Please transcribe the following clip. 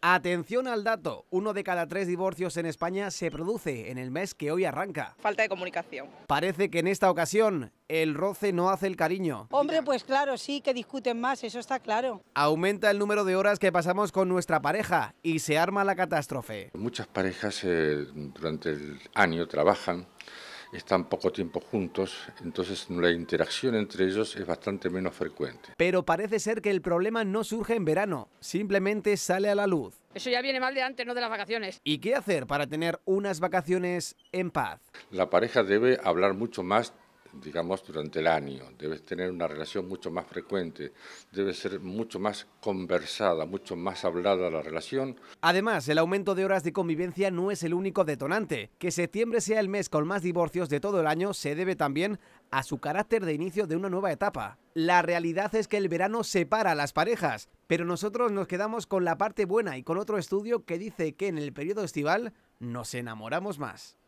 Atención al dato, uno de cada tres divorcios en España se produce en el mes que hoy arranca. Falta de comunicación. Parece que en esta ocasión el roce no hace el cariño. Hombre, pues claro, sí, que discuten más, eso está claro. Aumenta el número de horas que pasamos con nuestra pareja y se arma la catástrofe. Muchas parejas eh, durante el año trabajan están poco tiempo juntos, entonces la interacción entre ellos es bastante menos frecuente. Pero parece ser que el problema no surge en verano, simplemente sale a la luz. Eso ya viene mal de antes, no de las vacaciones. ¿Y qué hacer para tener unas vacaciones en paz? La pareja debe hablar mucho más digamos, durante el año, debes tener una relación mucho más frecuente, debe ser mucho más conversada, mucho más hablada la relación. Además, el aumento de horas de convivencia no es el único detonante. Que septiembre sea el mes con más divorcios de todo el año se debe también a su carácter de inicio de una nueva etapa. La realidad es que el verano separa a las parejas, pero nosotros nos quedamos con la parte buena y con otro estudio que dice que en el periodo estival nos enamoramos más.